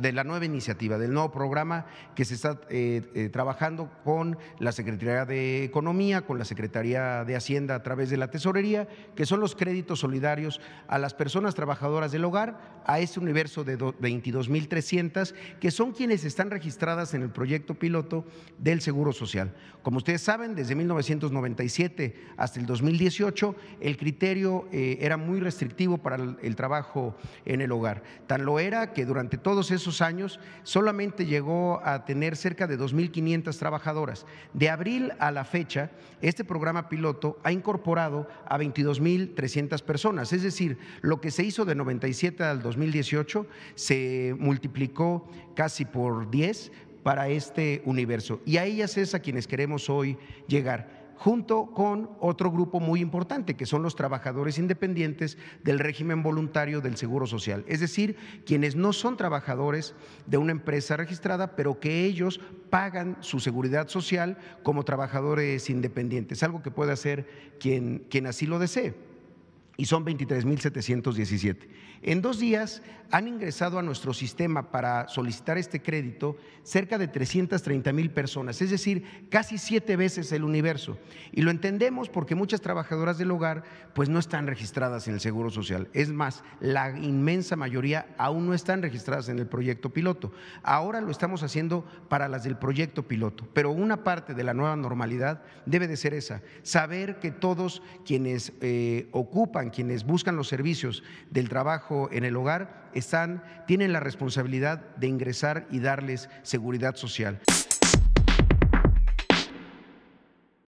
de la nueva iniciativa, del nuevo programa que se está eh, eh, trabajando con la Secretaría de Economía, con la Secretaría de Hacienda a través de la Tesorería, que son los créditos solidarios a las personas trabajadoras del hogar, a este universo de 22.300, que son quienes están registradas en el proyecto piloto del Seguro Social. Como ustedes saben, desde 1997 hasta el 2018, el criterio eh, era muy restrictivo para el trabajo en el hogar. Tan lo era que durante todos esos años solamente llegó a tener cerca de 2.500 trabajadoras. De abril a la fecha, este programa piloto ha incorporado a 22.300 personas, es decir, lo que se hizo de 97 al 2018 se multiplicó casi por 10 para este universo. Y a ellas es a quienes queremos hoy llegar junto con otro grupo muy importante, que son los trabajadores independientes del régimen voluntario del Seguro Social, es decir, quienes no son trabajadores de una empresa registrada, pero que ellos pagan su seguridad social como trabajadores independientes, algo que puede hacer quien, quien así lo desee y son 23.717. En dos días han ingresado a nuestro sistema para solicitar este crédito cerca de 330 mil personas, es decir, casi siete veces el universo. Y lo entendemos porque muchas trabajadoras del hogar pues no están registradas en el Seguro Social. Es más, la inmensa mayoría aún no están registradas en el proyecto piloto. Ahora lo estamos haciendo para las del proyecto piloto, pero una parte de la nueva normalidad debe de ser esa, saber que todos quienes eh, ocupan quienes buscan los servicios del trabajo en el hogar, están, tienen la responsabilidad de ingresar y darles seguridad social.